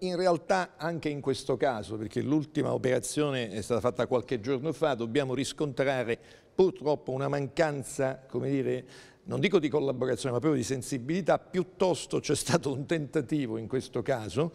In realtà anche in questo caso, perché l'ultima operazione è stata fatta qualche giorno fa, dobbiamo riscontrare purtroppo una mancanza, come dire, non dico di collaborazione, ma proprio di sensibilità, piuttosto c'è stato un tentativo in questo caso,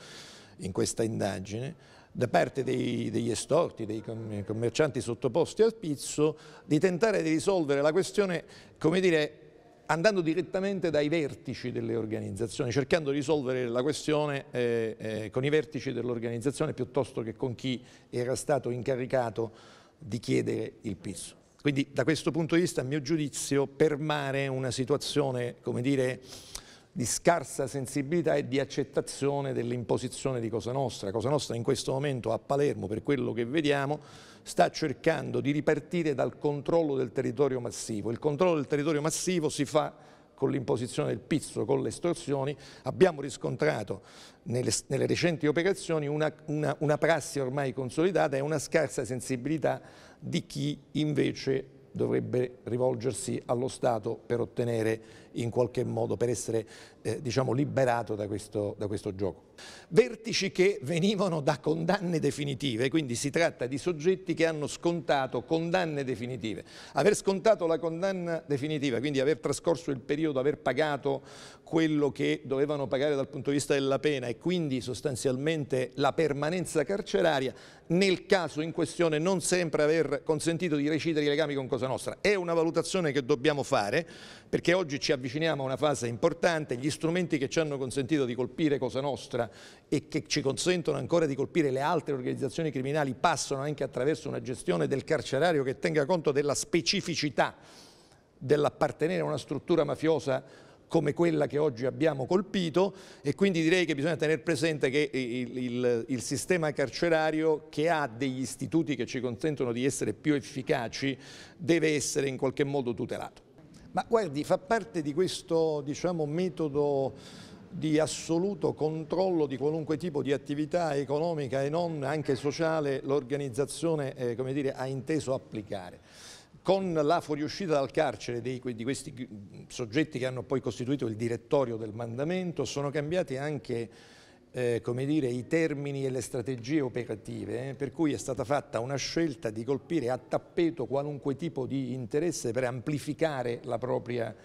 in questa indagine, da parte dei, degli estorti, dei commercianti sottoposti al pizzo, di tentare di risolvere la questione, come dire, andando direttamente dai vertici delle organizzazioni, cercando di risolvere la questione eh, eh, con i vertici dell'organizzazione piuttosto che con chi era stato incaricato di chiedere il pizzo. Quindi da questo punto di vista, a mio giudizio, permane una situazione, come dire, di scarsa sensibilità e di accettazione dell'imposizione di Cosa Nostra. Cosa Nostra in questo momento a Palermo, per quello che vediamo, sta cercando di ripartire dal controllo del territorio massivo. Il controllo del territorio massivo si fa con l'imposizione del pizzo, con le estorsioni, abbiamo riscontrato nelle, nelle recenti operazioni una, una, una prassi ormai consolidata e una scarsa sensibilità di chi invece dovrebbe rivolgersi allo Stato per ottenere in qualche modo, per essere eh, diciamo, liberato da questo, da questo gioco. Vertici che venivano da condanne definitive, quindi si tratta di soggetti che hanno scontato condanne definitive. Aver scontato la condanna definitiva, quindi aver trascorso il periodo, aver pagato quello che dovevano pagare dal punto di vista della pena e quindi sostanzialmente la permanenza carceraria, nel caso in questione non sempre aver consentito di recidere i legami con Cosa Nostra. È una valutazione che dobbiamo fare perché oggi ci avviciniamo a una fase importante, gli strumenti che ci hanno consentito di colpire Cosa Nostra e che ci consentono ancora di colpire le altre organizzazioni criminali passano anche attraverso una gestione del carcerario che tenga conto della specificità dell'appartenere a una struttura mafiosa come quella che oggi abbiamo colpito e quindi direi che bisogna tenere presente che il, il, il sistema carcerario che ha degli istituti che ci consentono di essere più efficaci deve essere in qualche modo tutelato. Ma guardi, fa parte di questo diciamo, metodo di assoluto controllo di qualunque tipo di attività economica e non anche sociale l'organizzazione eh, ha inteso applicare con la fuoriuscita dal carcere dei, di questi soggetti che hanno poi costituito il direttorio del mandamento sono cambiati anche eh, dire, i termini e le strategie operative, eh, per cui è stata fatta una scelta di colpire a tappeto qualunque tipo di interesse per amplificare la propria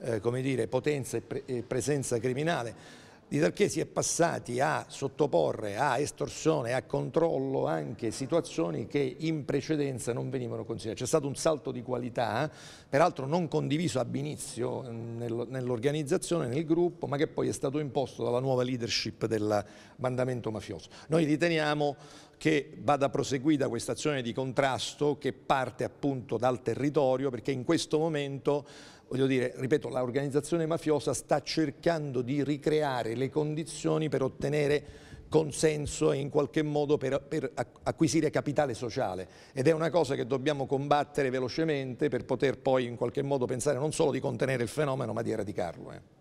eh, dire, potenza e, pre e presenza criminale di talché si è passati a sottoporre a estorsione, a controllo anche situazioni che in precedenza non venivano considerate. C'è stato un salto di qualità, peraltro non condiviso ab inizio mm, nell'organizzazione, nel gruppo, ma che poi è stato imposto dalla nuova leadership del mandamento mafioso. Noi riteniamo che vada proseguita questa azione di contrasto che parte appunto dal territorio perché in questo momento voglio dire, ripeto, l'organizzazione mafiosa sta cercando di ricreare le condizioni per ottenere consenso e in qualche modo per, per, acquisire capitale sociale ed è una cosa che dobbiamo combattere velocemente per poter poi in qualche modo pensare non solo di contenere il fenomeno ma di eradicarlo. Eh.